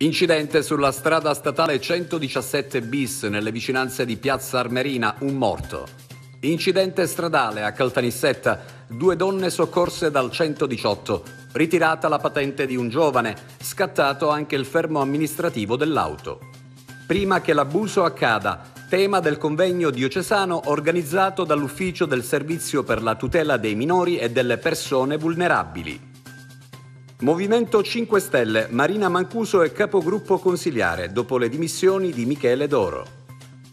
Incidente sulla strada statale 117 bis nelle vicinanze di Piazza Armerina, un morto. Incidente stradale a Caltanissetta, due donne soccorse dal 118, ritirata la patente di un giovane, scattato anche il fermo amministrativo dell'auto. Prima che l'abuso accada, tema del convegno diocesano organizzato dall'Ufficio del Servizio per la tutela dei minori e delle persone vulnerabili. Movimento 5 Stelle, Marina Mancuso è capogruppo consigliare dopo le dimissioni di Michele Doro.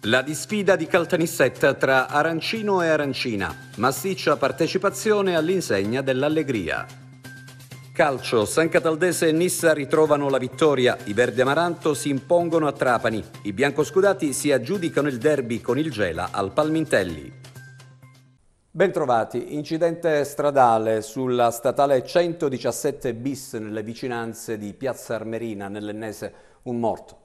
La disfida di Caltanissetta tra Arancino e Arancina, massiccia partecipazione all'insegna dell'allegria. Calcio, San Cataldese e Nissa ritrovano la vittoria, i Verdi Amaranto si impongono a Trapani, i biancoscudati si aggiudicano il derby con il Gela al Palmintelli. Bentrovati. Incidente stradale sulla statale 117 bis nelle vicinanze di Piazza Armerina, nell'Ennese, un morto.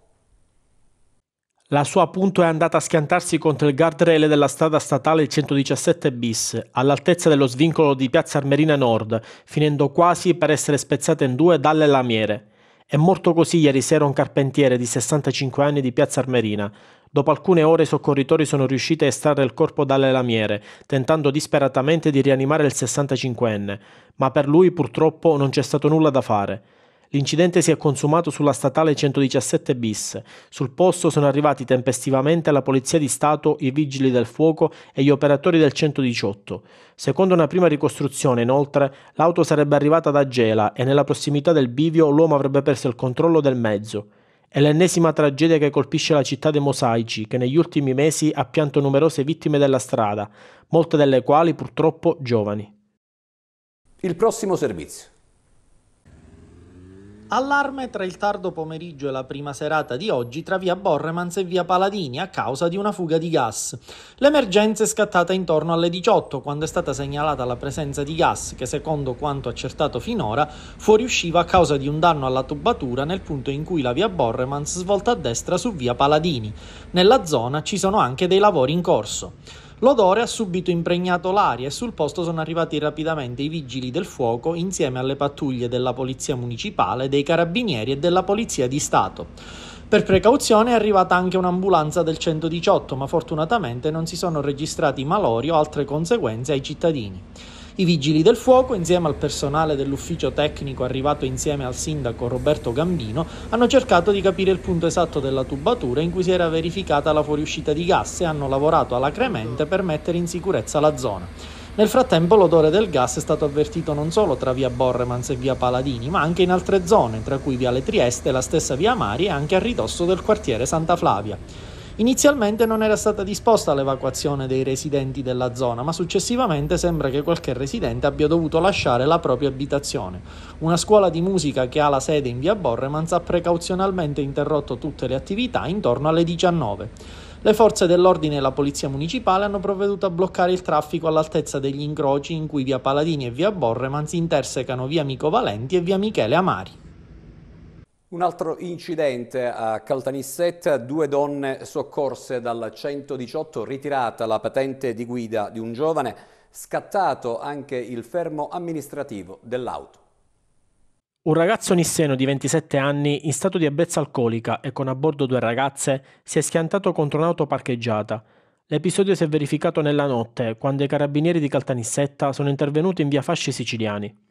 La sua appunto è andata a schiantarsi contro il guardrail della strada statale 117 bis, all'altezza dello svincolo di Piazza Armerina Nord, finendo quasi per essere spezzata in due dalle lamiere. È morto così ieri sera un carpentiere di 65 anni di Piazza Armerina. Dopo alcune ore i soccorritori sono riusciti a estrarre il corpo dalle lamiere, tentando disperatamente di rianimare il 65enne, ma per lui purtroppo non c'è stato nulla da fare. L'incidente si è consumato sulla statale 117 bis. Sul posto sono arrivati tempestivamente la Polizia di Stato, i Vigili del Fuoco e gli operatori del 118. Secondo una prima ricostruzione, inoltre, l'auto sarebbe arrivata da Gela e nella prossimità del bivio l'uomo avrebbe perso il controllo del mezzo. È l'ennesima tragedia che colpisce la città dei mosaici, che negli ultimi mesi ha pianto numerose vittime della strada, molte delle quali purtroppo giovani. Il prossimo servizio. Allarme tra il tardo pomeriggio e la prima serata di oggi tra via Borremans e via Paladini a causa di una fuga di gas. L'emergenza è scattata intorno alle 18 quando è stata segnalata la presenza di gas che secondo quanto accertato finora fuoriusciva a causa di un danno alla tubatura nel punto in cui la via Borremans svolta a destra su via Paladini. Nella zona ci sono anche dei lavori in corso. L'odore ha subito impregnato l'aria e sul posto sono arrivati rapidamente i vigili del fuoco insieme alle pattuglie della polizia municipale, dei carabinieri e della polizia di Stato. Per precauzione è arrivata anche un'ambulanza del 118, ma fortunatamente non si sono registrati malori o altre conseguenze ai cittadini. I vigili del fuoco, insieme al personale dell'ufficio tecnico arrivato insieme al sindaco Roberto Gambino, hanno cercato di capire il punto esatto della tubatura in cui si era verificata la fuoriuscita di gas e hanno lavorato alacremente per mettere in sicurezza la zona. Nel frattempo l'odore del gas è stato avvertito non solo tra via Borremans e via Paladini, ma anche in altre zone, tra cui via Le Trieste, la stessa via Mari e anche a ridosso del quartiere Santa Flavia. Inizialmente non era stata disposta l'evacuazione dei residenti della zona, ma successivamente sembra che qualche residente abbia dovuto lasciare la propria abitazione. Una scuola di musica che ha la sede in via Borremans ha precauzionalmente interrotto tutte le attività intorno alle 19. Le forze dell'ordine e la polizia municipale hanno provveduto a bloccare il traffico all'altezza degli incroci in cui via Paladini e via Borremans intersecano via Micovalenti e via Michele Amari. Un altro incidente a Caltanissetta, due donne soccorse dal 118, ritirata la patente di guida di un giovane, scattato anche il fermo amministrativo dell'auto. Un ragazzo nisseno di 27 anni, in stato di ebbrezza alcolica e con a bordo due ragazze, si è schiantato contro un'auto parcheggiata. L'episodio si è verificato nella notte, quando i carabinieri di Caltanissetta sono intervenuti in via Fasci Siciliani.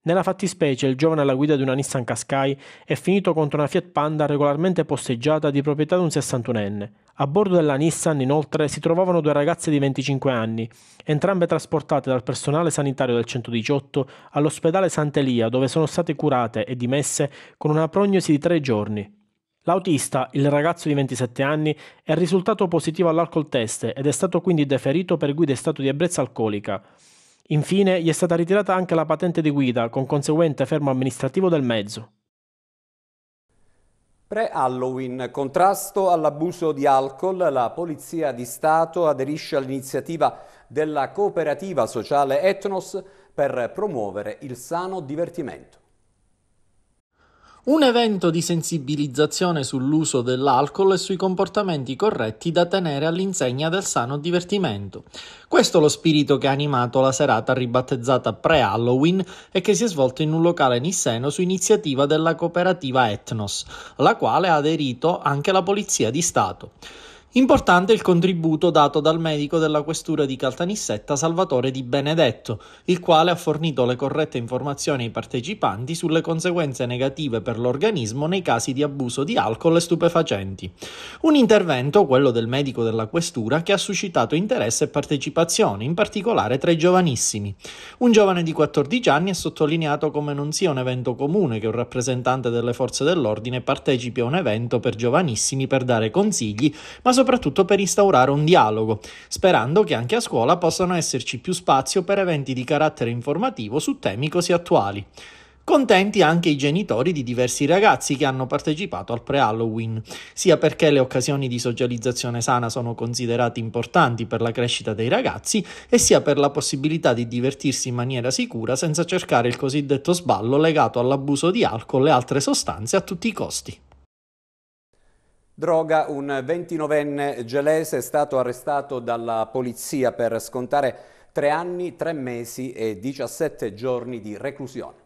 Nella fattispecie, il giovane alla guida di una Nissan Qashqai è finito contro una Fiat Panda regolarmente posteggiata di proprietà di un 61enne. A bordo della Nissan, inoltre, si trovavano due ragazze di 25 anni, entrambe trasportate dal personale sanitario del 118 all'ospedale Sant'Elia, dove sono state curate e dimesse con una prognosi di tre giorni. L'autista, il ragazzo di 27 anni, è risultato positivo all'alcol test ed è stato quindi deferito per guida in stato di ebbrezza alcolica. Infine gli è stata ritirata anche la patente di guida con conseguente fermo amministrativo del mezzo. Pre-Halloween, contrasto all'abuso di alcol, la Polizia di Stato aderisce all'iniziativa della cooperativa sociale Etnos per promuovere il sano divertimento. Un evento di sensibilizzazione sull'uso dell'alcol e sui comportamenti corretti da tenere all'insegna del sano divertimento. Questo è lo spirito che ha animato la serata ribattezzata pre-Halloween e che si è svolto in un locale nisseno su iniziativa della cooperativa Etnos, alla quale ha aderito anche la Polizia di Stato. Importante il contributo dato dal medico della questura di Caltanissetta Salvatore Di Benedetto, il quale ha fornito le corrette informazioni ai partecipanti sulle conseguenze negative per l'organismo nei casi di abuso di alcol e stupefacenti. Un intervento, quello del medico della questura, che ha suscitato interesse e partecipazione, in particolare tra i giovanissimi. Un giovane di 14 anni ha sottolineato come non sia un evento comune che un rappresentante delle forze dell'ordine partecipi a un evento per giovanissimi per dare consigli, ma soprattutto per instaurare un dialogo, sperando che anche a scuola possano esserci più spazio per eventi di carattere informativo su temi così attuali. Contenti anche i genitori di diversi ragazzi che hanno partecipato al pre-Halloween, sia perché le occasioni di socializzazione sana sono considerate importanti per la crescita dei ragazzi, e sia per la possibilità di divertirsi in maniera sicura senza cercare il cosiddetto sballo legato all'abuso di alcol e altre sostanze a tutti i costi. Droga, un 29enne gelese è stato arrestato dalla polizia per scontare tre anni, tre mesi e 17 giorni di reclusione.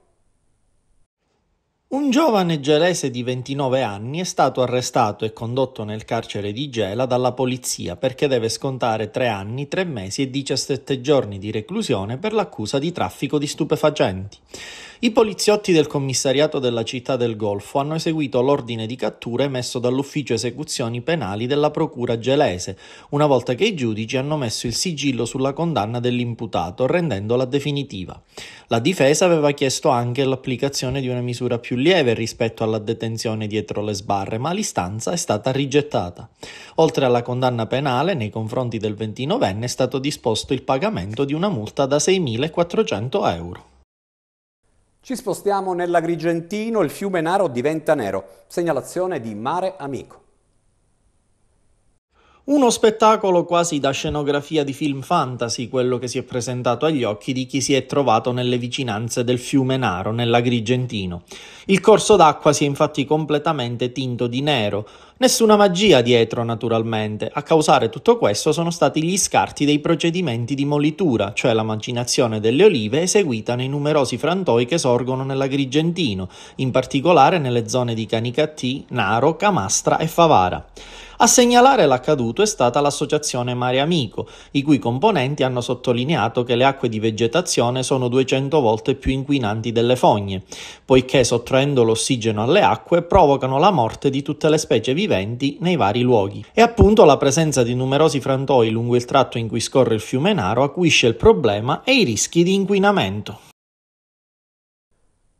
Un giovane gelese di 29 anni è stato arrestato e condotto nel carcere di Gela dalla polizia perché deve scontare 3 anni, 3 mesi e 17 giorni di reclusione per l'accusa di traffico di stupefacenti. I poliziotti del commissariato della città del Golfo hanno eseguito l'ordine di cattura emesso dall'ufficio esecuzioni penali della procura gelese, una volta che i giudici hanno messo il sigillo sulla condanna dell'imputato, rendendola definitiva. La difesa aveva chiesto anche l'applicazione di una misura più lieve rispetto alla detenzione dietro le sbarre, ma l'istanza è stata rigettata. Oltre alla condanna penale, nei confronti del 29enne è stato disposto il pagamento di una multa da 6.400 euro. Ci spostiamo nell'Agrigentino, il fiume Naro diventa nero, segnalazione di Mare Amico. Uno spettacolo quasi da scenografia di film fantasy, quello che si è presentato agli occhi di chi si è trovato nelle vicinanze del fiume Naro, nell'Agrigentino. Il corso d'acqua si è infatti completamente tinto di nero. Nessuna magia dietro, naturalmente. A causare tutto questo sono stati gli scarti dei procedimenti di molitura, cioè la macinazione delle olive eseguita nei numerosi frantoi che sorgono nell'Agrigentino, in particolare nelle zone di Canicattì, Naro, Camastra e Favara. A segnalare l'accaduto è stata l'associazione Mare Amico, i cui componenti hanno sottolineato che le acque di vegetazione sono 200 volte più inquinanti delle fogne, poiché sottraendo l'ossigeno alle acque provocano la morte di tutte le specie viventi nei vari luoghi. E appunto la presenza di numerosi frantoi lungo il tratto in cui scorre il fiume Naro acuisce il problema e i rischi di inquinamento.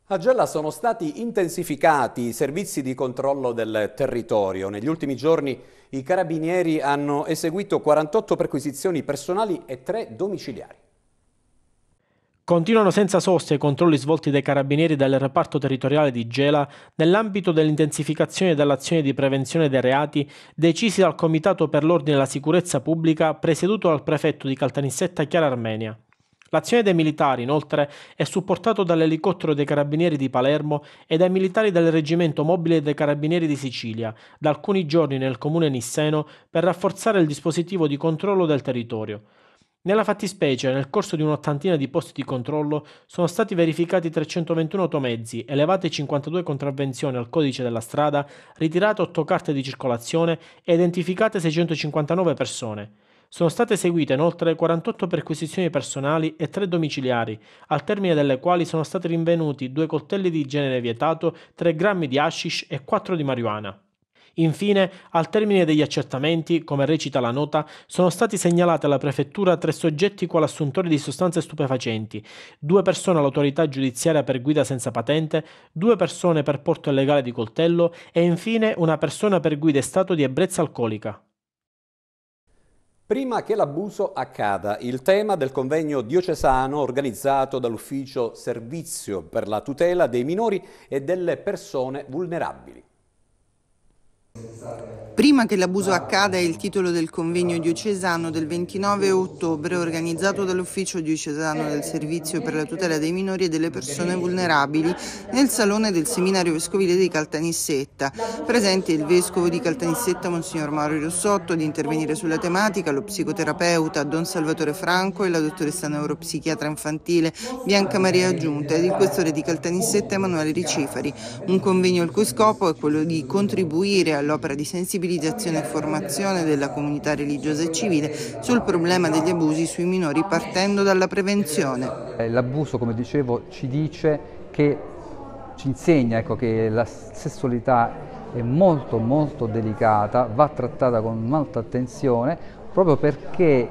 A Gela sono stati intensificati i servizi di controllo del territorio. Negli ultimi giorni i carabinieri hanno eseguito 48 perquisizioni personali e 3 domiciliari. Continuano senza sosta i controlli svolti dai carabinieri del reparto territoriale di Gela nell'ambito dell'intensificazione dell'azione di prevenzione dei reati decisi dal Comitato per l'Ordine e la Sicurezza Pubblica presieduto dal prefetto di Caltanissetta Chiara Armenia. L'azione dei militari, inoltre, è supportata dall'elicottero dei Carabinieri di Palermo e dai militari del Reggimento Mobile dei Carabinieri di Sicilia, da alcuni giorni nel comune Nisseno, per rafforzare il dispositivo di controllo del territorio. Nella fattispecie, nel corso di un'ottantina di posti di controllo, sono stati verificati 321 automezzi, elevate 52 contravvenzioni al codice della strada, ritirate 8 carte di circolazione e identificate 659 persone. Sono state eseguite inoltre 48 perquisizioni personali e 3 domiciliari, al termine delle quali sono stati rinvenuti due coltelli di genere vietato, 3 grammi di hashish e 4 di marijuana. Infine, al termine degli accertamenti, come recita la nota, sono stati segnalati alla prefettura tre soggetti quali assuntori di sostanze stupefacenti, due persone all'autorità giudiziaria per guida senza patente, due persone per porto illegale di coltello e infine una persona per guida in stato di ebbrezza alcolica. Prima che l'abuso accada, il tema del convegno diocesano organizzato dall'Ufficio Servizio per la tutela dei minori e delle persone vulnerabili. Prima che l'abuso accada è il titolo del convegno diocesano del 29 ottobre organizzato dall'Ufficio diocesano del Servizio per la tutela dei minori e delle persone vulnerabili nel salone del seminario vescovile di Caltanissetta. Presente il vescovo di Caltanissetta Monsignor Mauro Rossotto ad intervenire sulla tematica, lo psicoterapeuta Don Salvatore Franco e la dottoressa neuropsichiatra infantile Bianca Maria Giunta ed il questore di Caltanissetta Emanuele Ricifari. Un convegno il cui scopo è quello di contribuire a all'opera di sensibilizzazione e formazione della comunità religiosa e civile sul problema degli abusi sui minori partendo dalla prevenzione. Eh, l'abuso, come dicevo, ci dice che ci insegna ecco, che la sessualità è molto molto delicata, va trattata con molta attenzione proprio perché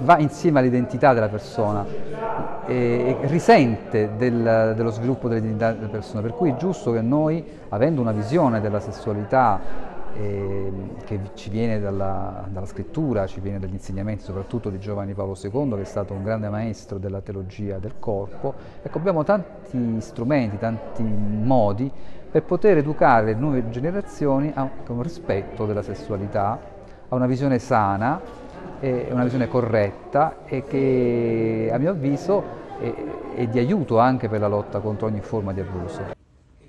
va insieme all'identità della persona e risente del, dello sviluppo dell'identità della persona, per cui è giusto che noi, avendo una visione della sessualità eh, che ci viene dalla, dalla, scrittura, ci viene dagli insegnamenti soprattutto di Giovanni Paolo II, che è stato un grande maestro della teologia del corpo, ecco, abbiamo tanti strumenti, tanti modi per poter educare le nuove generazioni a un rispetto della sessualità, a una visione sana è una visione corretta e che a mio avviso è, è di aiuto anche per la lotta contro ogni forma di abuso.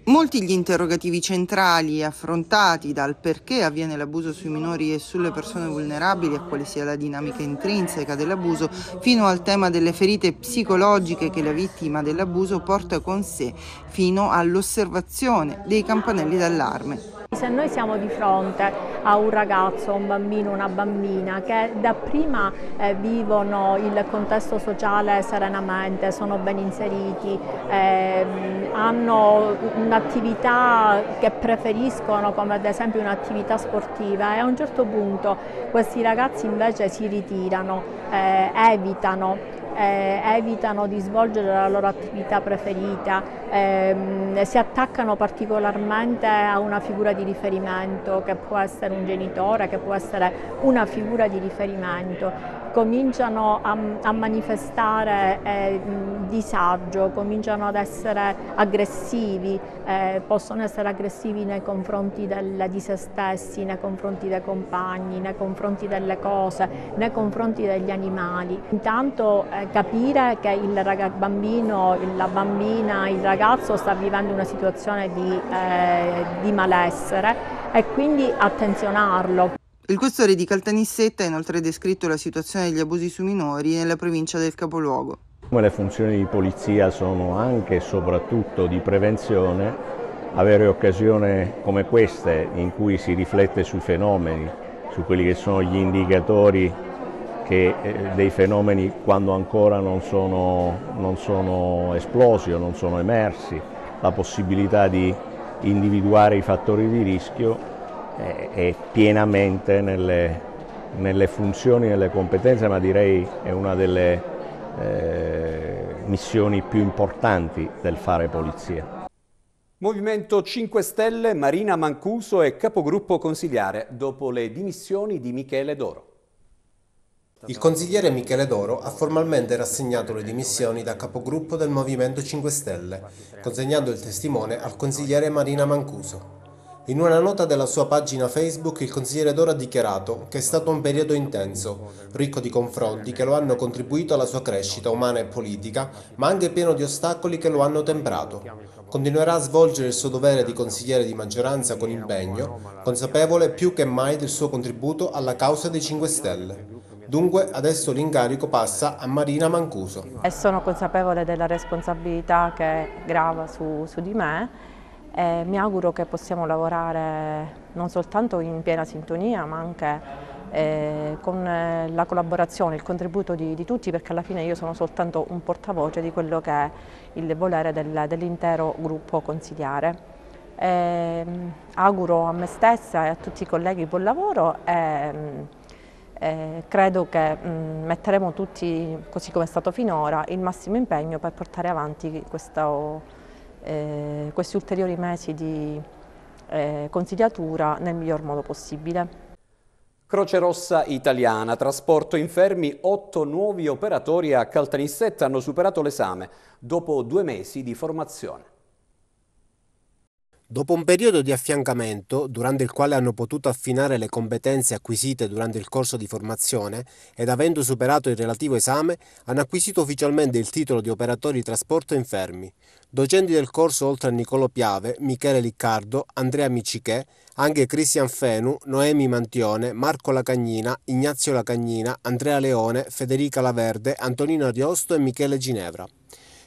Molti gli interrogativi centrali affrontati dal perché avviene l'abuso sui minori e sulle persone vulnerabili, a quale sia la dinamica intrinseca dell'abuso, fino al tema delle ferite psicologiche che la vittima dell'abuso porta con sé, fino all'osservazione dei campanelli d'allarme se noi siamo di fronte a un ragazzo, un bambino, una bambina che dapprima eh, vivono il contesto sociale serenamente, sono ben inseriti, eh, hanno un'attività che preferiscono come ad esempio un'attività sportiva e a un certo punto questi ragazzi invece si ritirano, eh, evitano eh, evitano di svolgere la loro attività preferita, ehm, si attaccano particolarmente a una figura di riferimento che può essere un genitore, che può essere una figura di riferimento cominciano a, a manifestare eh, disagio, cominciano ad essere aggressivi, eh, possono essere aggressivi nei confronti del, di se stessi, nei confronti dei compagni, nei confronti delle cose, nei confronti degli animali. Intanto eh, capire che il bambino, la bambina, il ragazzo sta vivendo una situazione di, eh, di malessere e quindi attenzionarlo. Il questore di Caltanissetta ha inoltre descritto la situazione degli abusi su minori nella provincia del capoluogo. Come le funzioni di polizia sono anche e soprattutto di prevenzione, avere occasioni come queste in cui si riflette sui fenomeni, su quelli che sono gli indicatori che eh, dei fenomeni quando ancora non sono, non sono esplosi o non sono emersi, la possibilità di individuare i fattori di rischio eh, è pienamente nelle, nelle funzioni, nelle competenze, ma direi è una delle eh, missioni più importanti del fare polizia. Movimento 5 Stelle, Marina Mancuso e capogruppo consigliare dopo le dimissioni di Michele Doro. Il consigliere Michele Doro ha formalmente rassegnato le dimissioni da capogruppo del Movimento 5 Stelle, consegnando il testimone al consigliere Marina Mancuso. In una nota della sua pagina Facebook il consigliere Doro ha dichiarato che è stato un periodo intenso, ricco di confronti che lo hanno contribuito alla sua crescita umana e politica, ma anche pieno di ostacoli che lo hanno temprato. Continuerà a svolgere il suo dovere di consigliere di maggioranza con impegno, consapevole più che mai del suo contributo alla causa dei 5 Stelle. Dunque adesso l'incarico passa a Marina Mancuso. E sono consapevole della responsabilità che grava su, su di me e mi auguro che possiamo lavorare non soltanto in piena sintonia ma anche eh, con eh, la collaborazione, il contributo di, di, tutti perché alla fine io sono soltanto un portavoce di quello che è il volere del, dell'intero gruppo consigliare. Eh, auguro a me stessa e a tutti i colleghi buon lavoro e mm, eh, credo che mh, mm, metteremo tutti, così come è stato finora, il massimo impegno per portare avanti questo, eh, questi ulteriori mesi di eh, consigliatura nel miglior modo possibile. Croce Rossa Italiana, trasporto infermi, otto nuovi operatori a Caltanissetta hanno superato l'esame dopo due mesi di formazione. Dopo un periodo di affiancamento, durante il quale hanno potuto affinare le competenze acquisite durante il corso di formazione ed avendo superato il relativo esame, hanno acquisito ufficialmente il titolo di operatori di trasporto infermi. Docenti del corso oltre a Nicolo Piave, Michele Liccardo, Andrea Micichè, anche Cristian Fenu, Noemi Mantione, Marco Lacagnina, Ignazio Lacagnina, Andrea Leone, Federica Laverde, Antonino Ariosto e Michele Ginevra.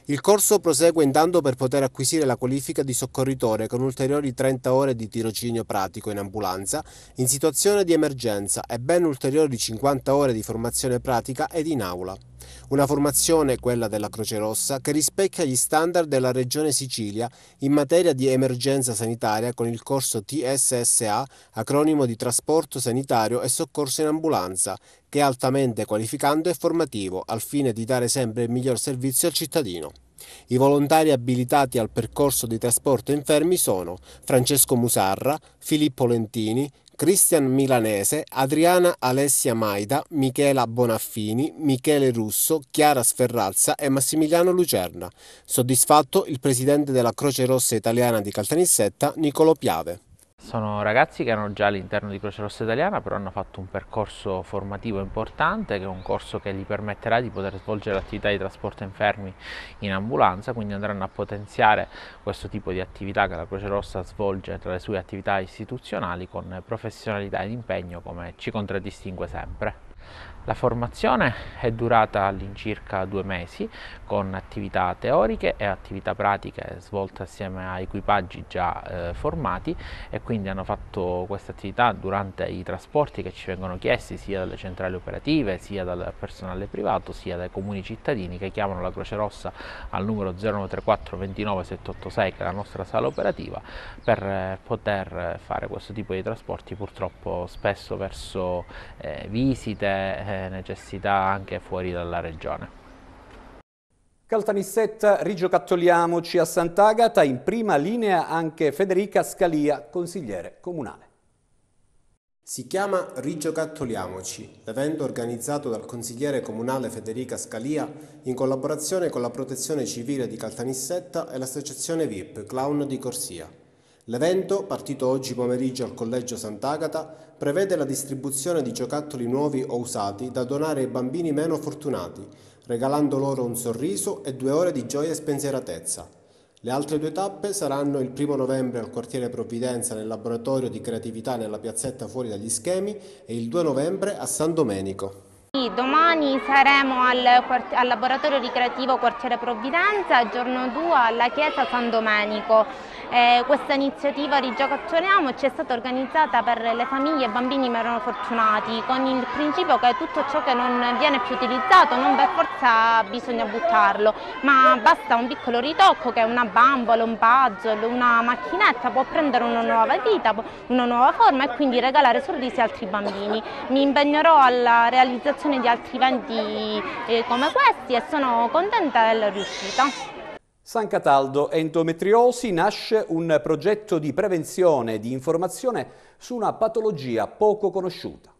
Il corso prosegue intanto per poter acquisire la qualifica di soccorritore con ulteriori 30 ore di tirocinio pratico in ambulanza in situazione di emergenza e ben ulteriori 50 ore di formazione pratica ed in aula. Una formazione, quella della Croce Rossa, che rispecchia gli standard della Regione Sicilia in materia di emergenza sanitaria con il corso TSSA, acronimo di Trasporto Sanitario e Soccorso in Ambulanza, che è altamente qualificante e formativo al fine di dare sempre il miglior servizio al cittadino. I volontari abilitati al percorso di trasporto infermi sono Francesco Musarra, Filippo Lentini, Cristian Milanese, Adriana Alessia Maida, Michela Bonaffini, Michele Russo, Chiara Sferrazza e Massimiliano Lucerna. Soddisfatto il presidente della Croce Rossa Italiana di Caltanissetta, Nicolo Piave. Sono ragazzi che erano già all'interno di Croce Rossa Italiana, però hanno fatto un percorso formativo importante, che è un corso che gli permetterà di poter svolgere l'attività di trasporto infermi in ambulanza, quindi andranno a potenziare questo tipo di attività che la Croce Rossa svolge tra le sue attività istituzionali con professionalità ed impegno come ci contraddistingue sempre. La formazione è durata all'incirca due mesi con attività teoriche e attività pratiche svolte assieme a equipaggi già eh, formati e quindi hanno fatto questa attività durante i trasporti che ci vengono chiesti sia dalle centrali operative, sia dal personale privato, sia dai comuni cittadini che chiamano la Croce Rossa al numero 0934 29 786 che è la nostra sala operativa per eh, poter eh, fare questo tipo di trasporti purtroppo spesso verso eh, visite eh, eh, necessità anche fuori dalla regione. Caltanissetta, rigiocattoliamoci a Sant'Agata, in prima linea anche Federica Scalia, consigliere comunale. Si chiama Rigiocattoliamoci, l'evento organizzato dal consigliere comunale Federica Scalia in collaborazione con la Protezione Civile di Caltanissetta e l'associazione VIP Clown di Corsia. L'evento, partito oggi pomeriggio al Collegio Sant'Agata, prevede la distribuzione di giocattoli nuovi o usati da donare ai bambini meno fortunati, regalando loro un sorriso e due ore di gioia e spensieratezza. Le altre due tappe saranno il 1 novembre al quartiere Provvidenza nel laboratorio di creatività nella piazzetta fuori dagli schemi e il 2 novembre a San Domenico. Domani saremo al, al laboratorio ricreativo Quartiere Provvidenza, giorno 2 alla chiesa San Domenico. Eh, questa iniziativa di Giocattoniamo ci è stata organizzata per le famiglie e i bambini meno fortunati, con il principio che tutto ciò che non viene più utilizzato non per forza bisogna buttarlo, ma basta un piccolo ritocco che una bambola, un puzzle, una macchinetta può prendere una nuova vita, una nuova forma e quindi regalare sorrisi a altri bambini. Mi impegnerò alla realizzazione di altri eventi eh, come questi e sono contenta della riuscita. San Cataldo Endometriosi nasce un progetto di prevenzione e di informazione su una patologia poco conosciuta.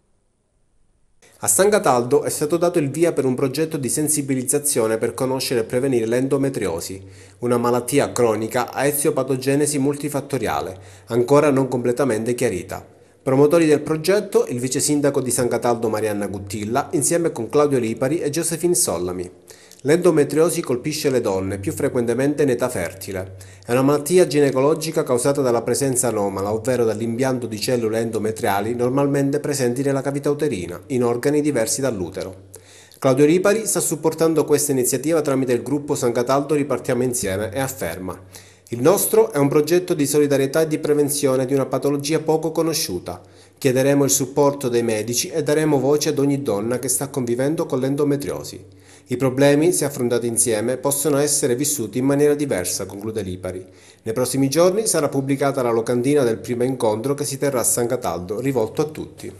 A San Cataldo è stato dato il via per un progetto di sensibilizzazione per conoscere e prevenire l'endometriosi, una malattia cronica a eziopatogenesi multifattoriale, ancora non completamente chiarita. Promotori del progetto il vice sindaco di San Cataldo Marianna Guttilla insieme con Claudio Lipari e Josephine Sollami. L'endometriosi colpisce le donne, più frequentemente in età fertile. È una malattia ginecologica causata dalla presenza anomala, ovvero dall'impianto di cellule endometriali normalmente presenti nella cavità uterina, in organi diversi dall'utero. Claudio Ripari sta supportando questa iniziativa tramite il gruppo San Cataldo Ripartiamo Insieme e afferma il nostro è un progetto di solidarietà e di prevenzione di una patologia poco conosciuta. Chiederemo il supporto dei medici e daremo voce ad ogni donna che sta convivendo con l'endometriosi. I problemi, se affrontati insieme, possono essere vissuti in maniera diversa, conclude Lipari. Nei prossimi giorni sarà pubblicata la locandina del primo incontro che si terrà a San Cataldo, rivolto a tutti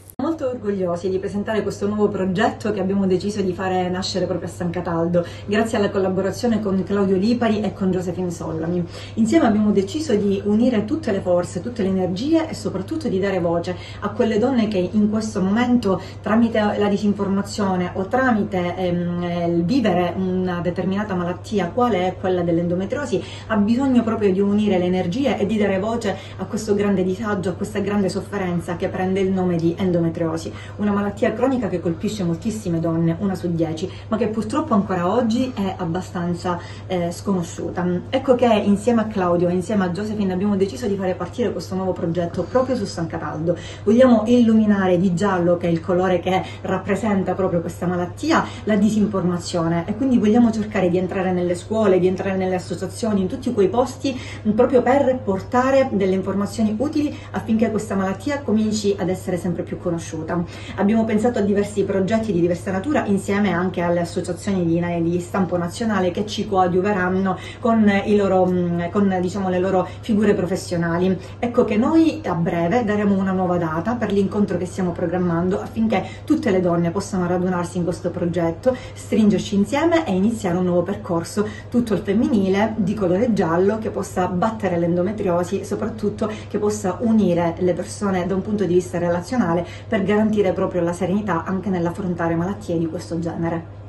orgogliosi di presentare questo nuovo progetto che abbiamo deciso di fare nascere proprio a San Cataldo, grazie alla collaborazione con Claudio Lipari e con Josephine Sollami. Insieme abbiamo deciso di unire tutte le forze, tutte le energie e soprattutto di dare voce a quelle donne che in questo momento tramite la disinformazione o tramite ehm, il vivere una determinata malattia, quale è quella dell'endometriosi, ha bisogno proprio di unire le energie e di dare voce a questo grande disagio, a questa grande sofferenza che prende il nome di endometriosi una malattia cronica che colpisce moltissime donne, una su dieci, ma che purtroppo ancora oggi è abbastanza eh, sconosciuta. Ecco che insieme a Claudio e insieme a Josephine abbiamo deciso di fare partire questo nuovo progetto proprio su San Cataldo. Vogliamo illuminare di giallo, che è il colore che rappresenta proprio questa malattia, la disinformazione e quindi vogliamo cercare di entrare nelle scuole, di entrare nelle associazioni, in tutti quei posti mm, proprio per portare delle informazioni utili affinché questa malattia cominci ad essere sempre più conosciuta. Abbiamo pensato a diversi progetti di diversa natura insieme anche alle associazioni di, di stampo nazionale che ci coadiuveranno con, loro, mm, con diciamo, le loro figure professionali. Ecco che noi a breve daremo una nuova data per l'incontro che stiamo programmando affinché tutte le donne possano radunarsi in questo progetto, stringerci insieme e iniziare un nuovo percorso tutto il femminile di colore giallo che possa battere l'endometriosi e soprattutto che possa unire le persone da un punto di vista relazionale per garantire garantire proprio la serenità anche nell'affrontare malattie di questo genere.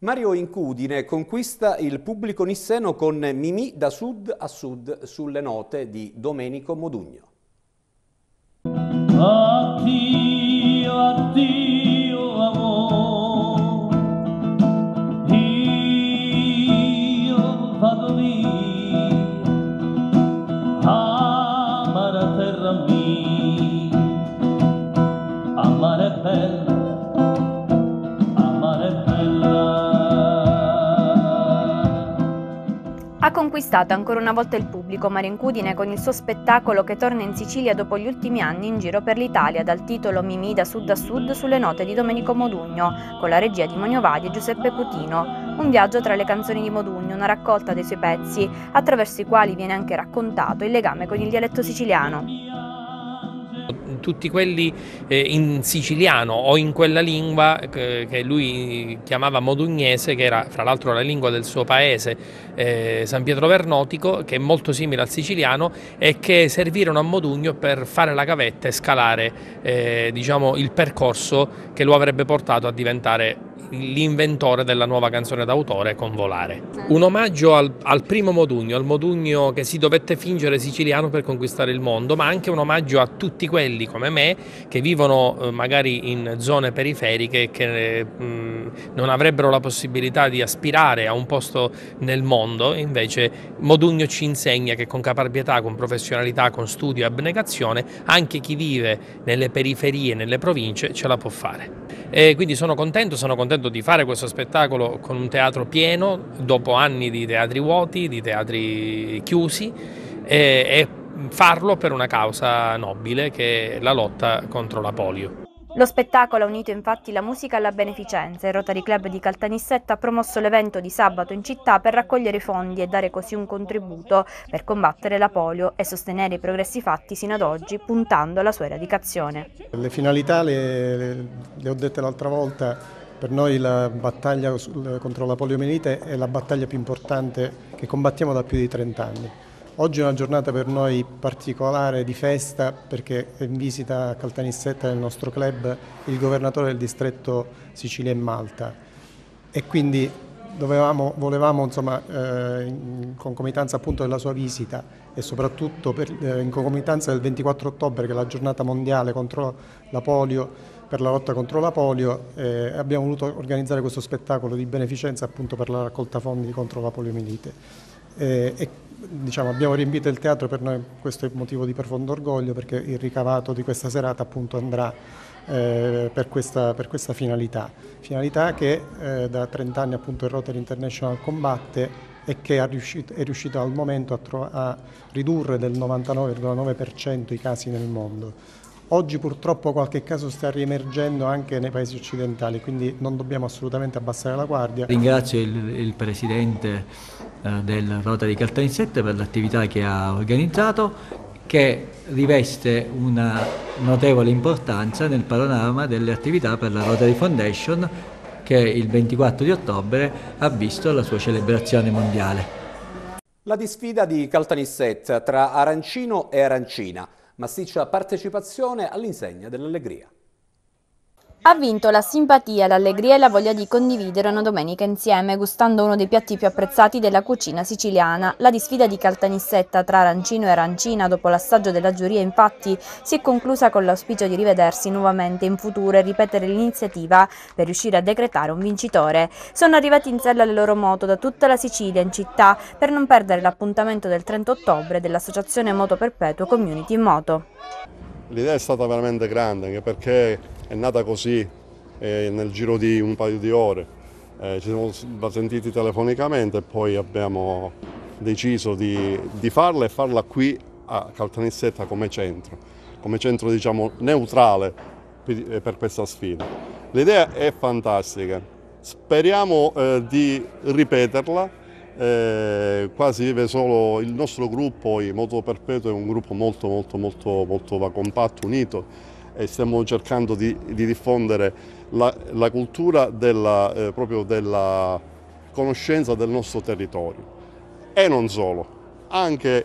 Mario Incudine conquista il pubblico nisseno con Mimì da sud a sud sulle note di Domenico Modugno. Addio, addio. conquistato ancora una volta il pubblico Marincudine con il suo spettacolo che torna in Sicilia dopo gli ultimi anni in giro per l'Italia dal titolo Mimì da sud a sud sulle note di Domenico Modugno, con la regia di Magnovadi e Giuseppe Cutino. Un viaggio tra le canzoni di Modugno, una raccolta dei suoi pezzi, attraverso i quali viene anche raccontato il legame con il dialetto siciliano tutti quelli eh, in siciliano o in quella lingua eh, che lui chiamava modugnese, che era fra l'altro la lingua del suo paese, eh, San Pietro Vernotico, che è molto simile al siciliano e che servirono a Modugno per fare la gavetta e scalare eh, diciamo, il percorso che lo avrebbe portato a diventare l'inventore della nuova canzone d'autore con Volare. Un omaggio al, al, primo Modugno, al Modugno che si dovette fingere siciliano per conquistare il mondo, ma anche un omaggio a tutti quelli come me che vivono eh, magari in zone periferiche che eh, mh, non avrebbero la possibilità di aspirare a un posto nel mondo, invece Modugno ci insegna che con caparbietà, con professionalità, con studio e abnegazione anche chi vive nelle periferie, nelle province ce la può fare. E quindi sono contento, sono contento di fare questo spettacolo con un teatro pieno dopo anni di teatri vuoti, di teatri chiusi e, e farlo per una causa nobile che è la lotta contro la polio. Lo spettacolo ha unito infatti la musica alla beneficenza e Rotary Club di Caltanissetta ha promosso l'evento di sabato in città per raccogliere fondi e dare così un contributo per combattere la polio e sostenere i progressi fatti sino ad oggi puntando alla sua eradicazione. Le finalità le, le ho dette l'altra volta, per noi la battaglia contro la poliomielite è la battaglia più importante che combattiamo da più di 30 anni. Oggi è una giornata per noi particolare di festa perché è in visita a Caltanissetta nel nostro club il governatore del distretto Sicilia e Malta e quindi dovevamo, volevamo insomma, eh, in concomitanza appunto della sua visita e soprattutto per, eh, in concomitanza del 24 ottobre che è la giornata mondiale contro la polio per la lotta contro la polio eh, abbiamo voluto organizzare questo spettacolo di beneficenza appunto per la raccolta fondi contro la poliomielite. Eh, diciamo, abbiamo riempito il teatro per noi, questo è motivo di profondo orgoglio perché il ricavato di questa serata appunto andrà eh, per, questa, per, questa, finalità, finalità che eh, da 30 anni appunto il Rotary International combatte e che è riuscito, è riuscito al momento a, a ridurre del 99,9% i casi nel mondo. Oggi purtroppo qualche caso sta riemergendo anche nei paesi occidentali, quindi non dobbiamo assolutamente abbassare la guardia. Ringrazio il, il Presidente eh, del Rotary Caltanissette per l'attività che ha organizzato che riveste una notevole importanza nel panorama delle attività per la Rotary Foundation che il 24 di ottobre ha visto la sua celebrazione mondiale. La disfida di Caltanissette tra Arancino e Arancina massiccia partecipazione all'insegna dell'allegria. Ha vinto la simpatia, l'allegria e la voglia di condividere una domenica insieme, gustando uno dei piatti più apprezzati della cucina siciliana. La disfida di Caltanissetta tra arancino e arancina, dopo l'assaggio della giuria, infatti, si è conclusa con l'auspicio di rivedersi nuovamente in futuro e ripetere l'iniziativa per riuscire a decretare un vincitore. Sono arrivati in sella le loro moto da tutta la Sicilia in città per non perdere l'appuntamento del 30 ottobre dell'associazione Moto Perpetuo Community Moto. L'idea è stata veramente grande, anche perché è nata così eh, nel giro di un paio di ore. Eh, ci siamo sentiti telefonicamente e poi abbiamo deciso di, di farla e farla qui a Caltanissetta come centro, come centro diciamo neutrale per, eh, per questa sfida. L'idea è fantastica, speriamo eh, di ripeterla, eh, qua si vive solo il nostro gruppo, il Moto Perpetuo è un gruppo molto molto molto, molto compatto, unito, e stiamo cercando di, di diffondere la, la cultura della, eh, proprio della conoscenza del nostro territorio. E non solo, anche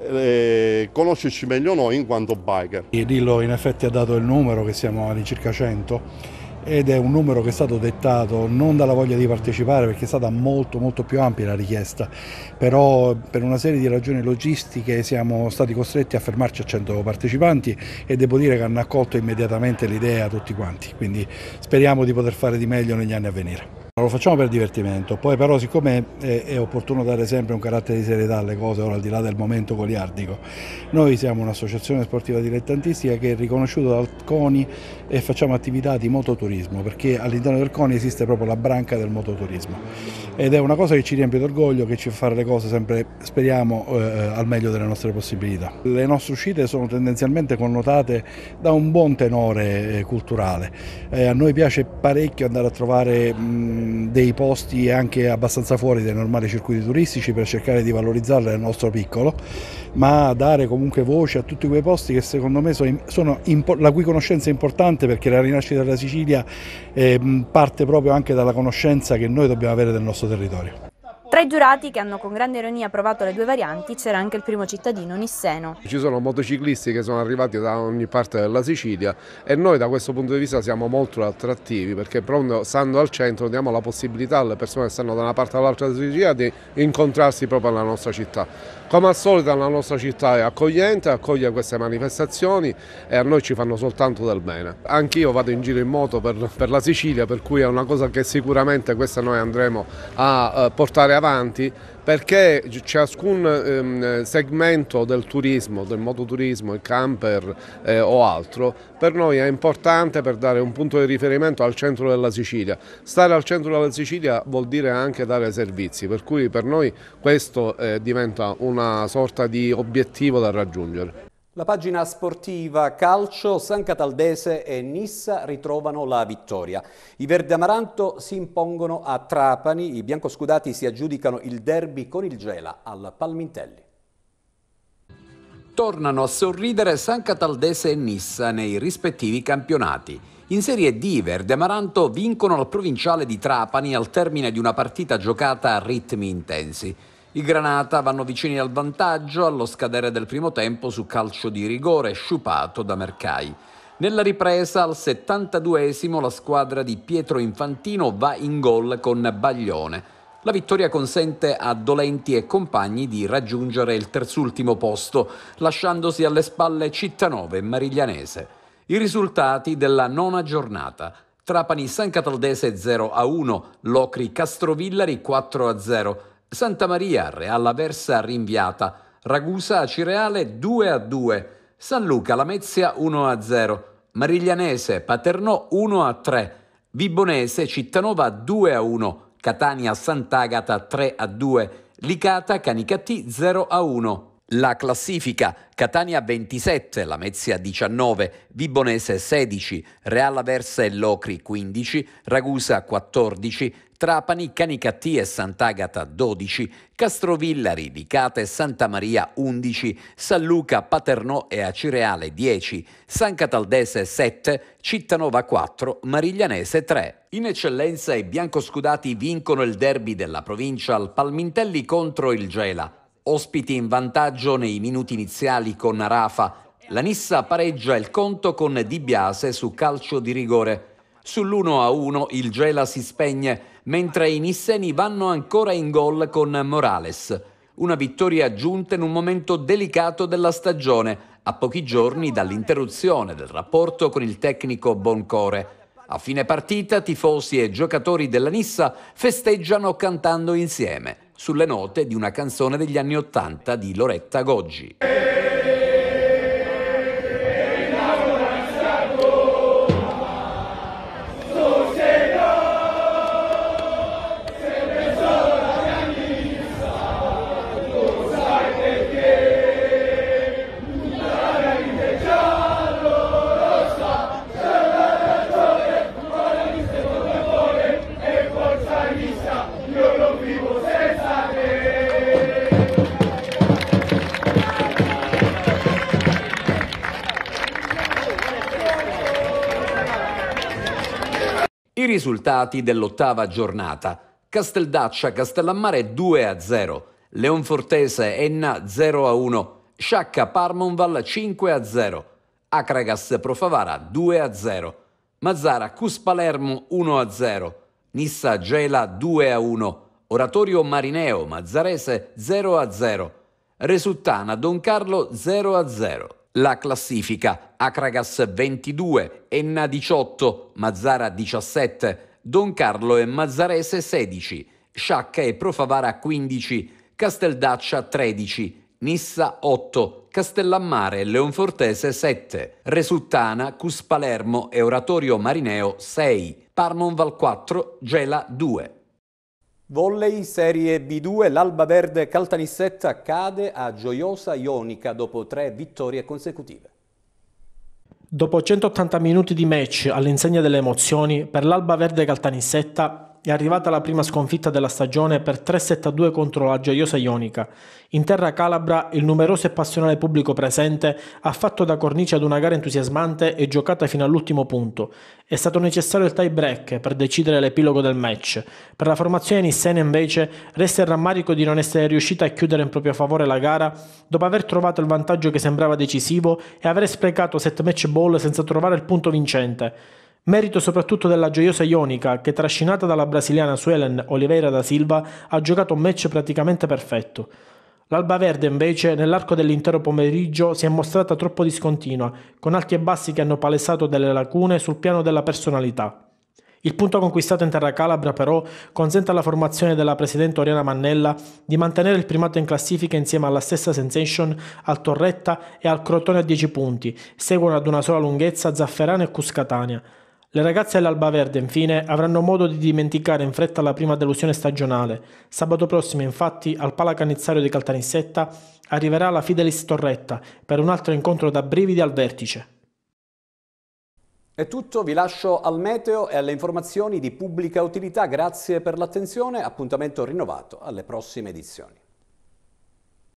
eh, conoscerci meglio noi in quanto biker. Il Dillo in effetti ha dato il numero che siamo all'incirca 100 ed è un numero che è stato dettato non dalla voglia di partecipare perché è stata molto molto più ampia la richiesta, però per una serie di ragioni logistiche siamo stati costretti a fermarci a 100 partecipanti e devo dire che hanno accolto immediatamente l'idea tutti quanti, quindi speriamo di poter fare di meglio negli anni a venire. Lo facciamo per divertimento, poi però siccome è, è, opportuno dare sempre un carattere di serietà alle cose, ora al di là del momento goliardico, noi siamo un'associazione sportiva dilettantistica che è riconosciuta dal CONI e facciamo attività di mototurismo, perché all'interno del CONI esiste proprio la branca del mototurismo ed è una cosa che ci riempie d'orgoglio, che ci fa fare le cose sempre, speriamo, eh, al meglio delle nostre possibilità. Le nostre uscite sono tendenzialmente connotate da un buon tenore eh, culturale. Eh, a noi piace parecchio andare a trovare mh, dei posti anche abbastanza fuori dai normali circuiti turistici per cercare di valorizzare nel nostro piccolo, ma dare comunque voce a tutti quei posti che secondo me sono, sono la cui conoscenza è importante perché la rinascita della Sicilia eh, parte proprio anche dalla conoscenza che noi dobbiamo avere del nostro territorio territorio. Tra i giurati che hanno con grande ironia provato le due varianti c'era anche il primo cittadino Nisseno. Ci sono motociclisti che sono arrivati da ogni parte della Sicilia e noi da questo punto di vista siamo molto attrattivi perché proprio stando al centro diamo la possibilità alle persone che stanno da una parte all'altra della Sicilia di incontrarsi proprio nella nostra città. Come al solito la nostra città è accogliente, accoglie queste manifestazioni e a noi ci fanno soltanto del bene. Anch'io vado in giro in moto per, per, la Sicilia, per cui è una cosa che sicuramente questa noi andremo a eh, portare avanti perché ciascun ehm, segmento del turismo, del mototurismo, il camper eh, o altro, per noi è importante per dare un punto di riferimento al centro della Sicilia. Stare al centro della Sicilia vuol dire anche dare servizi, per cui per noi questo eh, diventa una sorta di obiettivo da raggiungere. La pagina sportiva calcio San Cataldese e Nissa ritrovano la vittoria. I Verde Amaranto si impongono a Trapani, i biancoscudati si aggiudicano il derby con il Gela al Palmintelli. Tornano a sorridere San Cataldese e Nissa nei rispettivi campionati. In Serie D i Verde Amaranto vincono al provinciale di Trapani al termine di una partita giocata a ritmi intensi. I Granata vanno vicini al vantaggio allo scadere del primo tempo su calcio di rigore sciupato da Mercai. Nella ripresa al 72esimo la squadra di Pietro Infantino va in gol con Baglione. La vittoria consente a Dolenti e compagni di raggiungere il terzultimo posto, lasciandosi alle spalle Cittanove e Mariglianese. I risultati della nona giornata. Trapani San Cataldese 0 1, Locri Castrovillari 4 0, Santa Maria, Real Aversa rinviata, Ragusa Cireale 2 a 2, San Luca Lamezia 1 a 0, Mariglianese Paternò 1 a 3, Vibonese Cittanova 2 a 1, Catania Sant'Agata 3 a 2, Licata Canicati 0 a 1. La classifica Catania 27, Lamezia 19, Vibonese 16, Real Aversa e Locri 15, Ragusa 14, Trapani, Canicattì e Sant'Agata 12, Castrovillari, Licata e Santa Maria 11, San Luca, Paternò e Acireale 10, San Cataldese 7, Cittanova 4, Mariglianese 3. In eccellenza i biancoscudati vincono il derby della provincia al Palmintelli contro il Gela. Ospiti in vantaggio nei minuti iniziali con Rafa, la Nissa pareggia il conto con Di Biase su calcio di rigore. Sull'1 a 1 il Gela si spegne mentre i nisseni vanno ancora in gol con Morales. Una vittoria aggiunta in un momento delicato della stagione, a pochi giorni dall'interruzione del rapporto con il tecnico Boncore. A fine partita tifosi e giocatori della Nissa festeggiano cantando insieme, sulle note di una canzone degli anni Ottanta di Loretta Goggi. Risultati dell'ottava giornata. Casteldaccia Castellammare 2-0, a Leonfortese Enna 0-1, a Sciacca Parmonval 5-0, a Acragas Profavara 2-0, a Mazzara Cus Palermo 1-0, a Nissa Gela 2-1, a Oratorio Marineo Mazzarese 0-0, a Resuttana Don Carlo 0-0 la classifica. Akragas 22, Enna 18, Mazzara 17, Don Carlo e Mazzarese 16, Sciacca e Profavara 15, Casteldaccia 13, Nissa 8, Castellammare e Leonfortese 7, Resultana, Cuspalermo e Oratorio Marineo 6, Parmonval 4, Gela 2. Volley Serie B2, l'Alba Verde Caltanissetta cade a Gioiosa Ionica dopo tre vittorie consecutive. Dopo 180 minuti di match all'insegna delle emozioni, per l'Alba Verde Caltanissetta è arrivata la prima sconfitta della stagione per 3-7-2 contro la gioiosa Ionica. In terra calabra il numeroso e passionale pubblico presente ha fatto da cornice ad una gara entusiasmante e giocata fino all'ultimo punto. È stato necessario il tie break per decidere l'epilogo del match. Per la formazione nissena invece resta il rammarico di non essere riuscita a chiudere in proprio favore la gara dopo aver trovato il vantaggio che sembrava decisivo e aver sprecato 7 match ball senza trovare il punto vincente. Merito soprattutto della gioiosa Ionica che trascinata dalla brasiliana Suelen Oliveira da Silva ha giocato un match praticamente perfetto. L'Alba Verde invece nell'arco dell'intero pomeriggio si è mostrata troppo discontinua, con alti e bassi che hanno palesato delle lacune sul piano della personalità. Il punto conquistato in terra calabra però consente alla formazione della presidente Oriana Mannella di mantenere il primato in classifica insieme alla stessa Sensation, al Torretta e al Crotone a 10 punti, seguono ad una sola lunghezza Zafferano e Cuscatania. Le ragazze all'Alba Verde, infine, avranno modo di dimenticare in fretta la prima delusione stagionale. Sabato prossimo, infatti, al Palacanizzario di Caltanissetta arriverà la Fidelis Torretta per un altro incontro da brividi al vertice. È tutto, vi lascio al meteo e alle informazioni di pubblica utilità. Grazie per l'attenzione, appuntamento rinnovato alle prossime edizioni.